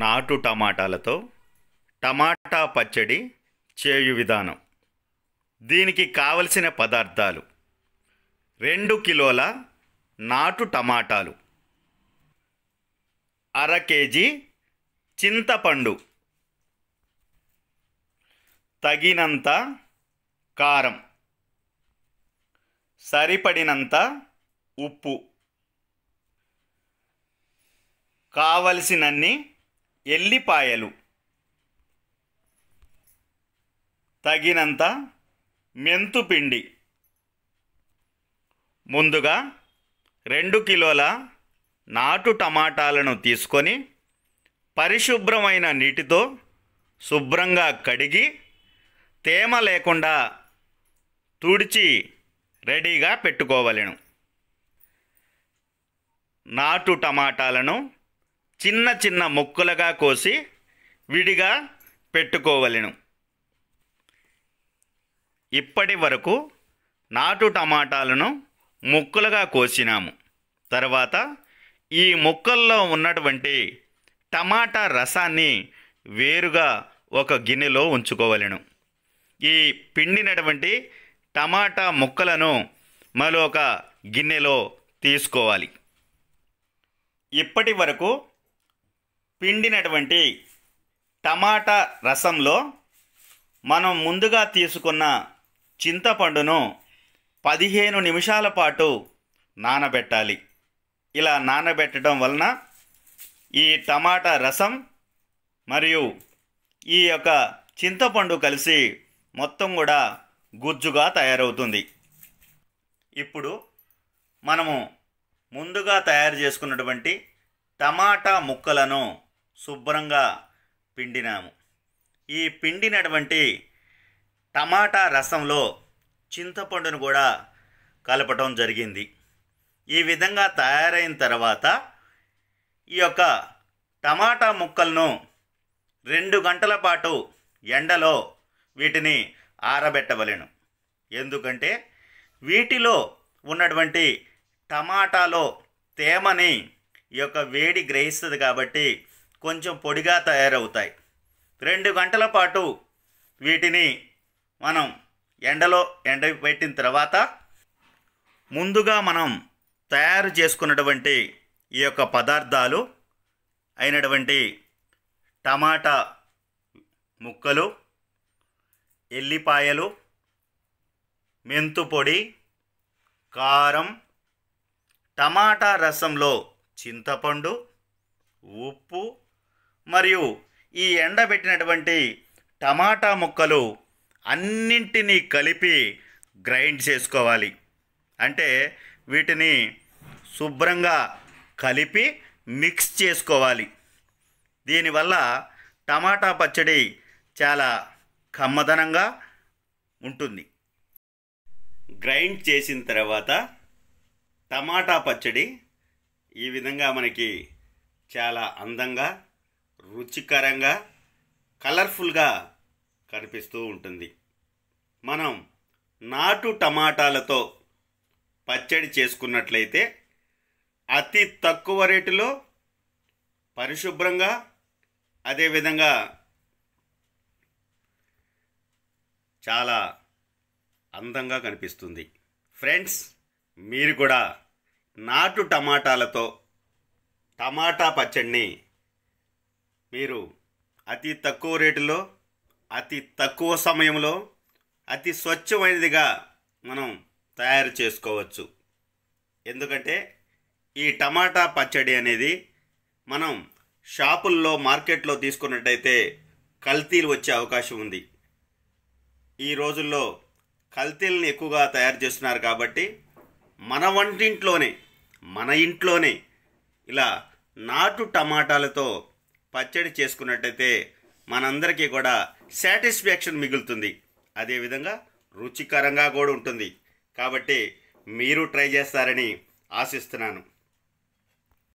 నాటు టమాటాలతో టమాటా పచ్చడి చేయు విధానం దీనికి కావలసిన పదార్థాలు రెండు కిలోల నాటు టమాటాలు అర కేజీ చింతపండు తగినంత కారం సరిపడినంత ఉప్పు కావలసినన్ని ఎల్లిపాయలు తగినంత మెంతుపిండి ముందుగా రెండు కిలోల నాటు టమాటాలను తీసుకొని పరిశుభ్రమైన నీటితో శుభ్రంగా కడిగి తేమ లేకుండా తుడిచి రెడీగా పెట్టుకోవలెను నాటు టమాటాలను చిన్న చిన్న ముక్కలుగా కోసి విడిగా పెట్టుకోవలెను ఇప్పటి వరకు నాటు టమాటాలను ముక్కలుగా కోసినాము తర్వాత ఈ ముక్కల్లో ఉన్నటువంటి టమాటా రసాన్ని వేరుగా ఒక గిన్నెలో ఉంచుకోవలను ఈ పిండినటువంటి టమాటా ముక్కలను మరొక గిన్నెలో తీసుకోవాలి ఇప్పటి వరకు పిండినటువంటి టమాటా రసంలో మనం ముందుగా తీసుకున్న చింతపండును పదిహేను నిమిషాల పాటు నానబెట్టాలి ఇలా నానబెట్టడం వలన ఈ టమాటా రసం మరియు ఈ యొక్క చింతపండు కలిసి మొత్తం కూడా గుజ్జుగా తయారవుతుంది ఇప్పుడు మనము ముందుగా తయారు చేసుకున్నటువంటి టమాటా ముక్కలను శుభ్రంగా పిండినాము ఈ పిండినటువంటి టమాటా రసంలో చింతపండును కూడా కలపటం జరిగింది ఈ విధంగా తయారైన తర్వాత ఈ యొక్క టమాటా ముక్కలను రెండు గంటల పాటు ఎండలో వీటిని ఆరబెట్టవలెను ఎందుకంటే వీటిలో ఉన్నటువంటి టమాటాలో తేమని ఈ యొక్క వేడి గ్రహిస్తుంది కాబట్టి కొంచెం పొడిగా తయారవుతాయి రెండు గంటల పాటు వీటిని మనం ఎండలో ఎండబెట్టిన తర్వాత ముందుగా మనం తయారు చేసుకున్నటువంటి ఈ యొక్క పదార్థాలు అయినటువంటి టమాటా ముక్కలు ఎల్లిపాయలు మెంతు పొడి కారం టమాటా రసంలో చింతపండు ఉప్పు మరియు ఈ ఎండబెట్టినటువంటి టమాటా ముక్కలు అన్నింటినీ కలిపి గ్రైండ్ చేసుకోవాలి అంటే వీటిని శుభ్రంగా కలిపి మిక్స్ చేసుకోవాలి దీనివల్ల టమాటా పచ్చడి చాలా కమ్మదనంగా ఉంటుంది గ్రైండ్ చేసిన తర్వాత టమాటా పచ్చడి ఈ విధంగా మనకి చాలా అందంగా రుచికరంగా కలర్ఫుల్గా కనిపిస్తూ ఉంటుంది మనం నాటు టమాటాలతో పచ్చడి చేసుకున్నట్లయితే అతి తక్కువ రేటులో పరిశుభ్రంగా అదేవిధంగా చాలా అందంగా కనిపిస్తుంది ఫ్రెండ్స్ మీరు కూడా నాటు టమాటాలతో టమాటా పచ్చడిని మీరు అతి తక్కువ రేటులో అతి తక్కువ సమయంలో అతి స్వచ్ఛమైనదిగా మనం తయారు చేసుకోవచ్చు ఎందుకంటే ఈ టమాటా పచ్చడి అనేది మనం షాపుల్లో మార్కెట్లో తీసుకున్నట్టయితే కల్తీలు వచ్చే అవకాశం ఉంది ఈ రోజుల్లో కల్తీలను ఎక్కువగా తయారు చేస్తున్నారు కాబట్టి మన వంటింట్లోనే మన ఇంట్లోనే ఇలా నాటు టమాటాలతో పచ్చడి చేసుకున్నట్టయితే మనందరికీ కూడా సాటిస్ఫాక్షన్ మిగులుతుంది అదేవిధంగా రుచికరంగా కూడా ఉంటుంది కాబట్టి మీరు ట్రై చేస్తారని ఆశిస్తున్నాను